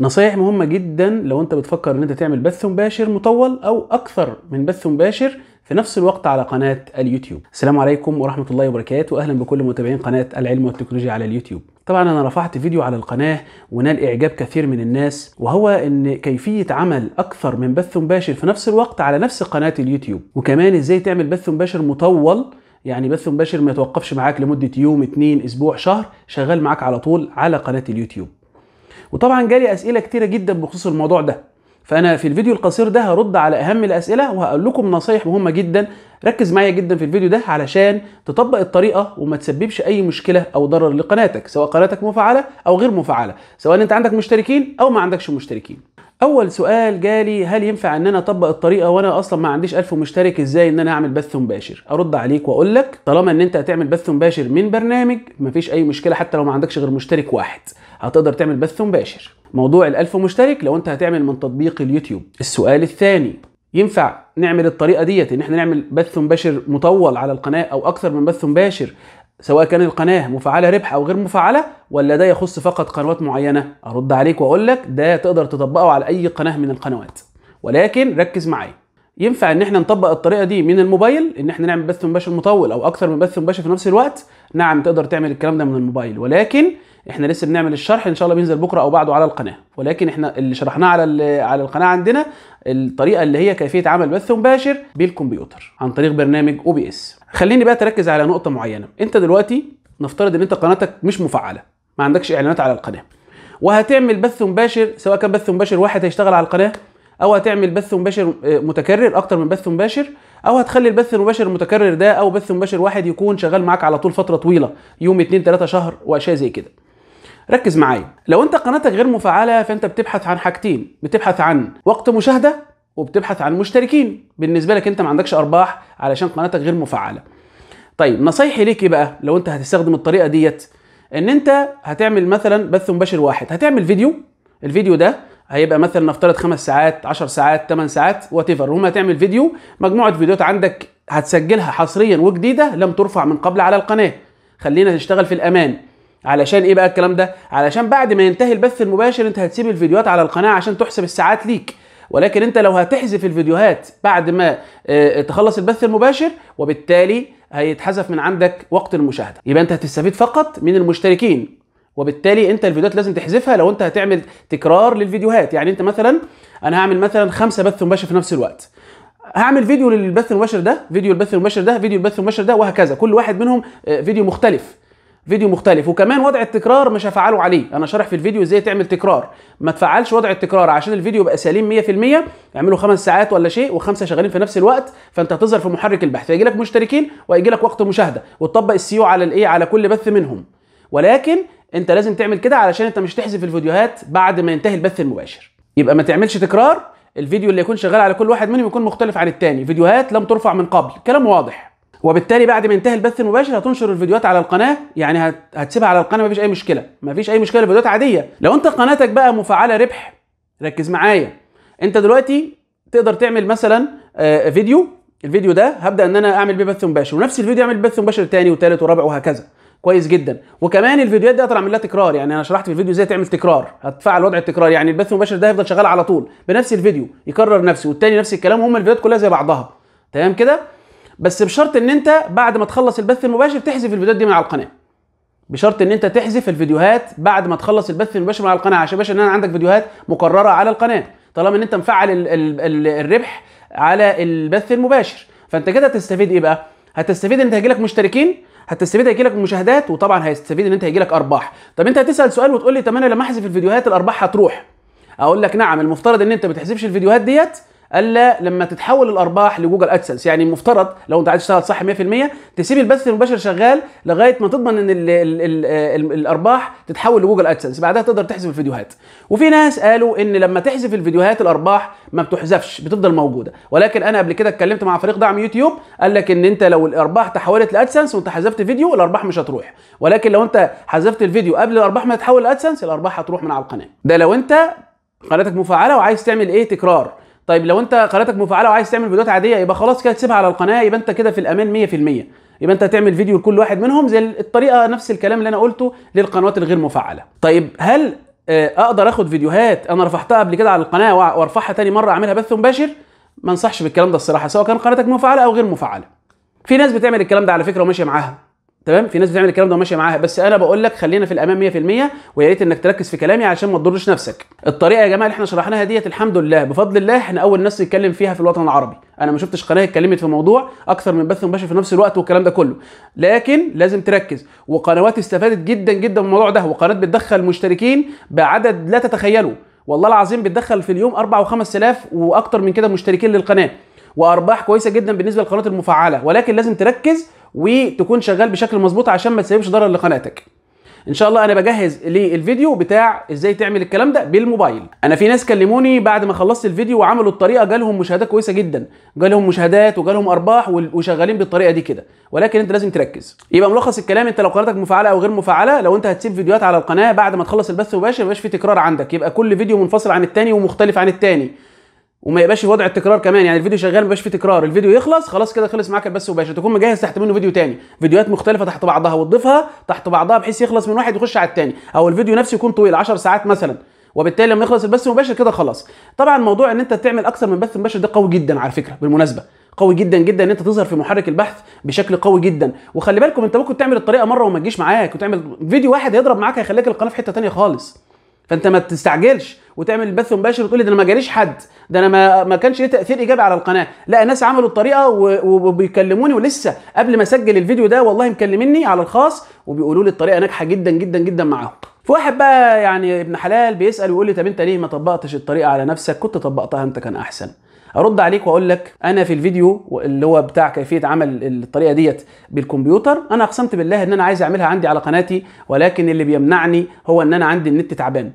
نصايح مهمة جدا لو انت بتفكر ان انت تعمل بث مباشر مطول او اكثر من بث مباشر في نفس الوقت على قناة اليوتيوب السلام عليكم ورحمة الله وبركاته واهلا بكل متابعين قناة العلم والتكنولوجيا على اليوتيوب طبعا انا رفعت فيديو على القناة ونال اعجاب كثير من الناس وهو ان كيفية عمل اكثر من بث مباشر في نفس الوقت على نفس قناة اليوتيوب وكمان ازاي تعمل بث مباشر مطول يعني بث مباشر ما يتوقفش معاك لمدة يوم اتنين اسبوع شهر شغال معاك على طول على قناة اليوتيوب وطبعا جالي اسئله كتيره جدا بخصوص الموضوع ده فانا في الفيديو القصير ده هرد على اهم الاسئله وهقول لكم نصايح مهمه جدا ركز معايا جدا في الفيديو ده علشان تطبق الطريقه وما تسببش اي مشكله او ضرر لقناتك سواء قناتك مفعله او غير مفعله سواء انت عندك مشتركين او ما عندكش مشتركين اول سؤال جالي هل ينفع ان انا اطبق الطريقه وانا اصلا ما عنديش 1000 مشترك ازاي ان انا اعمل بث مباشر ارد عليك واقول لك طالما ان انت هتعمل بث مباشر من برنامج مفيش اي مشكله حتى لو ما عندكش غير مشترك واحد هتقدر تعمل بث مباشر موضوع ال1000 مشترك لو انت هتعمل من تطبيق اليوتيوب السؤال الثاني ينفع نعمل الطريقه ديت ان احنا نعمل بث مباشر مطول على القناه او اكثر من بث مباشر سواء كانت القناه مفعله ربح او غير مفعله ولا ده يخص فقط قنوات معينه ارد عليك واقول لك ده تقدر تطبقه على اي قناه من القنوات ولكن ركز معايا ينفع ان احنا نطبق الطريقه دي من الموبايل ان احنا نعمل بث مباشر مطول او اكثر من بث مباشر في نفس الوقت نعم تقدر تعمل الكلام ده من الموبايل ولكن احنا لسه بنعمل الشرح ان شاء الله بينزل بكره او بعده على القناه ولكن احنا اللي شرحناه على على القناه عندنا الطريقه اللي هي كيفيه عمل بث مباشر بالكمبيوتر عن طريق برنامج او بي اس خليني بقى تركز على نقطه معينه انت دلوقتي نفترض ان انت قناتك مش مفعله ما عندكش اعلانات على القناه وهتعمل بث مباشر سواء كان بث مباشر واحد هيشتغل على القناه او هتعمل بث مباشر آه، متكرر اكتر من بث مباشر او هتخلي البث المباشر المتكرر ده او بث مباشر واحد يكون شغال معاك على طول فتره طويله يوم 2 3 شهر واشياء زي كده ركز معايا لو انت قناتك غير مفعله فانت بتبحث عن حاجتين بتبحث عن وقت مشاهده وبتبحث عن مشتركين بالنسبه لك انت ما عندكش ارباح علشان قناتك غير مفعله طيب نصايحي ليك إيه بقى لو انت هتستخدم الطريقه ديت ان انت هتعمل مثلا بث مباشر واحد هتعمل فيديو الفيديو ده هيبقى مثلا نفترض خمس ساعات 10 ساعات 8 ساعات وات ايفر وهم هتعمل فيديو مجموعه فيديوهات عندك هتسجلها حصريا وجديده لم ترفع من قبل على القناه خلينا نشتغل في الامان علشان ايه بقى الكلام ده علشان بعد ما ينتهي البث المباشر انت هتسيب الفيديوهات على القناه عشان تحسب الساعات ليك ولكن انت لو هتحذف الفيديوهات بعد ما آه، تخلص البث المباشر وبالتالي هيتحذف من عندك وقت المشاهده يبقى انت هتستفيد فقط من المشتركين وبالتالي انت الفيديوهات لازم تحذفها لو انت هتعمل تكرار للفيديوهات يعني انت مثلا انا هعمل مثلا خمسه بث مباشر في نفس الوقت هعمل فيديو للبث المباشر ده فيديو البث المباشر ده فيديو البث المباشر ده وهكذا كل واحد منهم آه، فيديو مختلف فيديو مختلف وكمان وضع التكرار مش هفعله عليه انا شارح في الفيديو ازاي تعمل تكرار ما تفعلش وضع التكرار عشان الفيديو يبقى سليم 100% اعمله خمس ساعات ولا شيء وخمسه شغالين في نفس الوقت فانت هتظهر في محرك البحث هيجي لك مشتركين وهيجي لك وقت مشاهده وتطبق السيو على الايه على كل بث منهم ولكن انت لازم تعمل كده علشان انت مش تحذف الفيديوهات بعد ما ينتهي البث المباشر يبقى ما تعملش تكرار الفيديو اللي يكون شغال على كل واحد منهم يكون مختلف عن الثاني فيديوهات لم ترفع من قبل كلام واضح وبالتالي بعد ما ينتهي البث المباشر هتنشر الفيديوهات على القناه يعني هتسيبها على القناه مفيش اي مشكله مفيش اي مشكله فيديوهات عاديه لو انت قناتك بقى مفعله ربح ركز معايا انت دلوقتي تقدر تعمل مثلا آه، فيديو الفيديو ده هبدا ان انا اعمل بيه بث مباشر ونفس الفيديو اعمل بث مباشر تاني وتالت ورابع وهكذا كويس جدا وكمان الفيديوهات دي هتعمل اعمل لها تكرار يعني انا شرحت في الفيديو ازاي تعمل تكرار هتفعل وضع التكرار يعني البث المباشر ده هيفضل شغال على طول بنفس الفيديو يكرر نفسه والتاني نفس الكلام وهم الفيديوهات كلها زي بعضها تمام كده بس بشرط ان انت بعد ما تخلص البث المباشر تحذف الفيديوهات دي من على القناه بشرط ان انت تحذف الفيديوهات بعد ما تخلص البث المباشر من على القناه عشان باشا ان انا عندك فيديوهات مكرره على القناه طالما ان انت مفعل الـ الـ الـ الربح على البث المباشر فانت كده هتستفيد ايه بقى هتستفيد ان انت هيجيلك مشتركين هتستفيد هيجيلك مشاهدات وطبعا هيستفيد ان انت هيجيلك ارباح طب انت هتسال سؤال وتقول لي طب انا لما احذف الفيديوهات الارباح هتروح اقول لك نعم المفترض ان انت ما تحذفش الفيديوهات ديت الا لما تتحول الارباح لجوجل ادسنس يعني المفترض لو انت عايز تشتغل صح 100% تسيب البث المباشر شغال لغايه ما تضمن ان الـ الـ الـ الـ الارباح تتحول لجوجل ادسنس بعدها تقدر تحذف الفيديوهات وفي ناس قالوا ان لما تحذف الفيديوهات الارباح ما بتحذفش بتفضل موجوده ولكن انا قبل كده اتكلمت مع فريق دعم يوتيوب قال لك ان انت لو الارباح تحولت لادسنس وانت حذفت فيديو الارباح مش هتروح ولكن لو انت حذفت الفيديو قبل الارباح ما تتحول لادسنس الارباح هتروح من على القناه ده لو انت قناتك مفعله وعايز تعمل ايه تكرار طيب لو انت قناتك مفعله وعايز تعمل فيديوهات عاديه يبقى خلاص كده تسيبها على القناه يبقى انت كده في الامان 100% يبقى انت هتعمل فيديو لكل واحد منهم زي الطريقه نفس الكلام اللي انا قلته للقنوات الغير مفعله طيب هل آه، اقدر اخد فيديوهات انا رفعتها قبل كده على القناه وارفعها تاني مره اعملها بث مباشر ما انصحش بالكلام ده الصراحه سواء كان قناتك مفعله او غير مفعله في ناس بتعمل الكلام ده على فكره وماشيه معاها تمام في ناس بتعمل الكلام ده وماشيه معاها بس انا بقول لك خلينا في الامام 100% ويا ريت انك تركز في كلامي عشان ما تضرش نفسك الطريقه يا جماعه اللي احنا شرحناها ديت الحمد لله بفضل الله احنا اول ناس نتكلم فيها في الوطن العربي انا ما شفتش قناه اتكلمت في موضوع اكثر من بث مباشر في نفس الوقت والكلام ده كله لكن لازم تركز وقنوات استفادت جدا جدا من الموضوع ده وقناه بتدخل مشتركين بعدد لا تتخيله والله العظيم بتدخل في اليوم 4 و5000 واكثر من كده مشتركين للقناه وارباح كويسه جدا بالنسبه للقنوات المفعله ولكن لازم تركز وتكون شغال بشكل مظبوط عشان ما تسيبش ضرر لقناتك ان شاء الله انا بجهز للفيديو بتاع ازاي تعمل الكلام ده بالموبايل انا في ناس كلموني بعد ما خلصت الفيديو وعملوا الطريقه جالهم مشاهدات كويسه جدا جالهم مشاهدات وجالهم ارباح وشغالين بالطريقه دي كده ولكن انت لازم تركز يبقى ملخص الكلام انت لو قناتك مفعله او غير مفعله لو انت هتسيب فيديوهات على القناه بعد ما تخلص البث المباشر ميبقاش في تكرار عندك يبقى كل فيديو منفصل عن الثاني ومختلف عن الثاني وما يبقاش وضع التكرار كمان يعني الفيديو شغال ما يبقاش فيه تكرار الفيديو يخلص خلاص كده خلص معاك البث مباشر تكون مجهز تحت منه فيديو تاني فيديوهات مختلفه تحت بعضها وتضيفها تحت بعضها بحيث يخلص من واحد يخش على التاني او الفيديو نفسه يكون طويل 10 ساعات مثلا وبالتالي لما يخلص البث مباشر كده خلاص طبعا موضوع ان انت تعمل اكثر من بث مباشر ده قوي جدا على فكره بالمناسبه قوي جدا جدا ان انت تظهر في محرك البحث بشكل قوي جدا وخلي بالكم انت ممكن تعمل الطريقه مره وما تجيش معاك وتعمل فيديو واحد يضرب معاك هيخليك القناه في حته ثانيه خالص فانت ما تستعجلش وتعمل البث المباشر وتقول ده انا ما جاليش حد ده انا ما ما كانش ليه تاثير ايجابي على القناه لا ناس عملوا الطريقه وبيكلموني ولسه قبل ما اسجل الفيديو ده والله مكلميني على الخاص وبيقولوا لي الطريقه ناجحه جدا جدا جدا معاهم في واحد بقى يعني ابن حلال بيسال ويقول لي طب انت ليه ما طبقتش الطريقه على نفسك كنت طبقتها انت كان احسن ارد عليك واقول لك انا في الفيديو اللي هو بتاع كيفيه عمل الطريقه ديت بالكمبيوتر انا اقسمت بالله ان انا عايز اعملها عندي على قناتي ولكن اللي بيمنعني هو ان انا عندي النت تعبان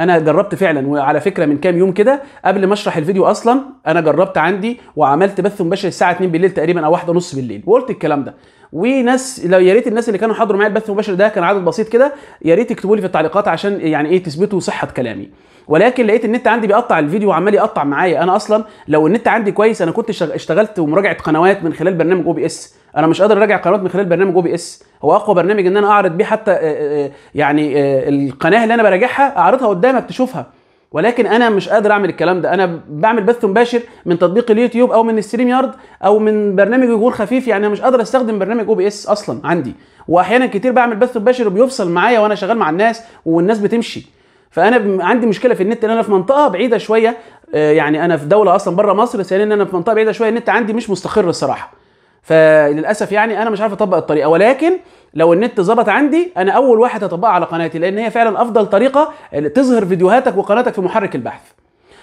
انا جربت فعلا وعلى فكره من كام يوم كده قبل ما اشرح الفيديو اصلا انا جربت عندي وعملت بث مباشر الساعه 2 بالليل تقريبا او 1:30 ونص بالليل وقلت الكلام ده وناس لو يا ريت الناس اللي كانوا حضروا معايا البث المباشر ده كان عدد بسيط كده يا ريت تكتبوا لي في التعليقات عشان يعني ايه تثبتوا صحه كلامي ولكن لقيت النت عندي بيقطع الفيديو وعمال يقطع معايا انا اصلا لو النت عندي كويس انا كنت اشتغلت ومراجعه قنوات من خلال برنامج او بي اس انا مش قادر اراجع قنوات من خلال برنامج او بي اس هو اقوى برنامج ان انا اعرض بيه حتى آه، آه، آه، يعني القناه اللي انا براجعها اعرضها قدامك تشوفها ولكن انا مش قادر اعمل الكلام ده انا بعمل بث مباشر من تطبيق اليوتيوب او من الستريم يارد او من برنامج يقول خفيف يعني انا مش قادر استخدم برنامج او بي اس اصلا عندي واحيانا كتير بعمل بث مباشر وبيفصل معايا وانا شغال مع الناس والناس بتمشي فانا عندي مشكله في النت ان انا في منطقه بعيده شويه يعني انا في دوله اصلا بره مصر ثانيا انا في منطقه بعيده شويه النت عندي مش مستقر الصراحه فللاسف يعني انا مش عارف اطبق الطريقه ولكن لو النت ظبط عندي انا اول واحد هطبقها على قناتي لان هي فعلا افضل طريقه تظهر فيديوهاتك وقناتك في محرك البحث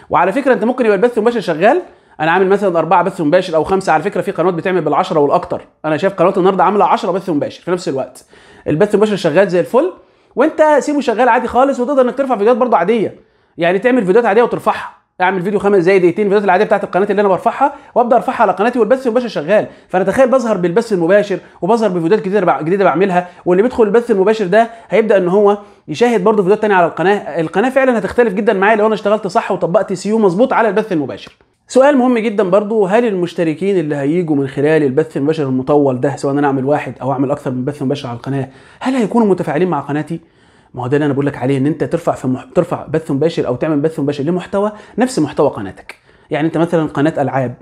وعلى فكره انت ممكن يبقى البث المباشر شغال انا عامل مثلا اربعه بث مباشر او خمسه على فكره في قنوات بتعمل بالعشره والاكتر انا شايف قنوات النهارده عامله 10 بث مباشر في نفس الوقت البث المباشر شغال زي الفل وانت سيبه شغال عادي خالص وتقدر انك ترفع فيديوهات برضه عاديه يعني تعمل فيديوهات عاديه وترفعها اعمل فيديو خمس زي دقيقتين الفيديوهات العاديه بتاعت القناه اللي انا برفعها وابدا ارفعها على قناتي والبث المباشر شغال فانا تخيل بظهر بالبث المباشر وبظهر بفيديوهات كتير جديده بعملها واللي بيدخل البث المباشر ده هيبدا ان هو يشاهد برضه فيديوهات تانية على القناه القناه فعلا هتختلف جدا معايا لو انا اشتغلت صح وطبقت سيو مظبوط على البث المباشر سؤال مهم جدا برضو هل المشتركين اللي هيجوا من خلال البث المباشر المطول ده سواء انا اعمل واحد او اعمل اكثر من بث مباشر على القناه هل هيكونوا متفاعلين مع قناتي ما هو ده اللي انا بقول لك عليه ان انت ترفع في مح... ترفع بث مباشر او تعمل بث مباشر لمحتوى نفس محتوى قناتك يعني انت مثلا قناه العاب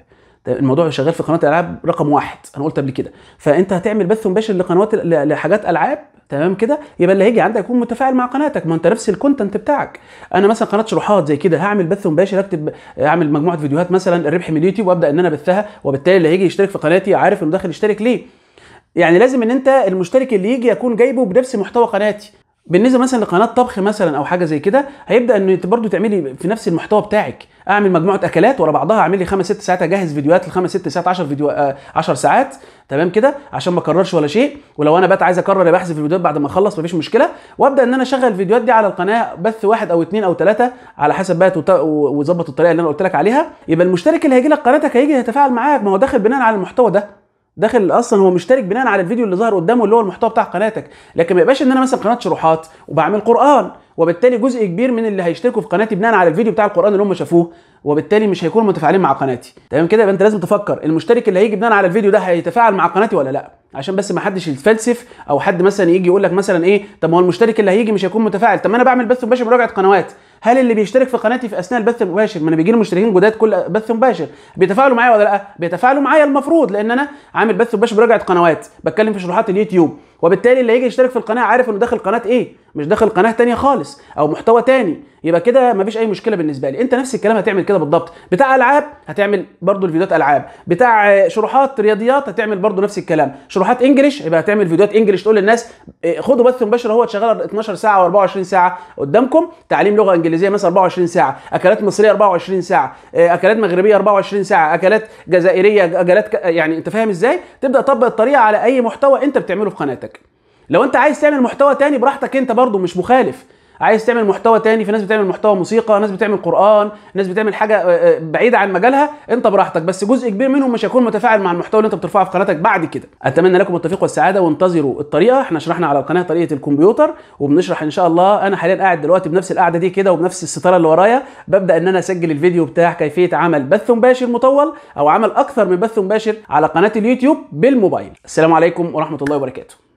الموضوع شغال في قناه العاب رقم واحد انا قلت قبل كده فانت هتعمل بث مباشر لقنوات لحاجات العاب تمام كده يبقى اللي هيجي عندك يكون متفاعل مع قناتك ما انت نفس الكونتنت بتاعك انا مثلا قناه شروحات زي كده هعمل بث مباشر اكتب اعمل مجموعه فيديوهات مثلا الربح من اليوتيوب وابدا ان انا ابثها وبالتالي اللي هيجي يشترك في قناتي عارف انه داخل يشترك ليه يعني لازم ان انت المشترك اللي يجي يكون جايبه بنفس محتوى قناتي بالنسبه مثلا لقناه طبخ مثلا او حاجه زي كده هيبدا ان انت برضه تعملي في نفس المحتوى بتاعك اعمل مجموعه اكلات ورا بعضها اعمل لي خمس ست ساعات اجهز فيديوهات لخمس ست ساعات 10 فيديو 10 آه، ساعات تمام كده عشان ما اكررش ولا شيء ولو انا بقى عايز اكرر بحث في الفيديوهات بعد ما اخلص مفيش مشكله وابدا ان انا اشغل الفيديوهات دي على القناه بث واحد او اثنين او ثلاثه على حسب بقى وظبط الطريقه اللي انا قلت لك عليها يبقى المشترك اللي هيجي لك قناتك هيجي يتفاعل معاك ما هو داخل بناء على المحتوى ده داخل اصلا هو مشترك بناء على الفيديو اللي ظهر قدامه اللي هو المحتوى بتاع قناتك لكن ما يبقاش ان انا مثلا قناه شروحات وبعمل قران وبالتالي جزء كبير من اللي هيشتركوا في قناتي بناء على الفيديو بتاع القران اللي هم شافوه وبالتالي مش هيكونوا متفاعلين مع قناتي تمام كده يبقى انت لازم تفكر المشترك اللي هيجي بناء على الفيديو ده هيتفاعل مع قناتي ولا لا عشان بس ما حدش يتفلسف او حد مثلا يجي يقول لك مثلا ايه طب ما هو المشترك اللي هيجي مش هيكون متفاعل طب ما انا بعمل بث مباشر مراجعه قنوات هل اللي بيشترك في قناتي في اثناء البث المباشر ما انا بيجي مشتركين جداد كل بث مباشر بيتفاعلوا معايا ولا لا بيتفاعلوا معايا المفروض لان انا عامل بث مباشر براجعه قنوات بتكلم في شروحات اليوتيوب وبالتالي اللي هيجي يشترك في القناه عارف انه داخل قناه ايه مش داخل قناه تانية خالص او محتوى تاني يبقى كده مفيش اي مشكله بالنسبه لي انت نفس الكلام هتعمل كده بالضبط بتاع العاب هتعمل برضو الفيديوهات العاب بتاع شروحات رياضيات هتعمل برضو نفس الكلام شروحات انجليش يبقى هتعمل فيديوهات انجليش تقول للناس إيه، خدوا بث مباشر اهو شغال 12 ساعه و24 ساعه قدامكم تعليم لغه انجليزيه مثلا 24 ساعه اكلات مصريه 24 ساعه إيه، اكلات مغربيه 24 ساعه اكلات جزائريه اكلات يعني انت فاهم ازاي تبدا تطبق الطريقه على اي محتوى انت بتعمله في قناتك لو انت عايز تعمل محتوى تاني براحتك انت برضو مش مخالف عايز تعمل محتوى تاني في ناس بتعمل محتوى موسيقى ناس بتعمل قران ناس بتعمل حاجه آه، آه، بعيده عن مجالها انت براحتك بس جزء كبير منهم مش هيكون متفاعل مع المحتوى اللي انت بترفعه في قناتك بعد كده اتمنى لكم التوفيق والسعاده وانتظروا الطريقه احنا شرحنا على القناه طريقه الكمبيوتر وبنشرح ان شاء الله انا حاليا قاعد دلوقتي بنفس القعده دي كده وبنفس الستاره اللي ورايا ببدا ان انا اسجل الفيديو بتاع كيفيه عمل بث مباشر مطول او عمل اكثر من بث مباشر على قناه اليوتيوب بالموبايل السلام عليكم ورحمه الله وبركاته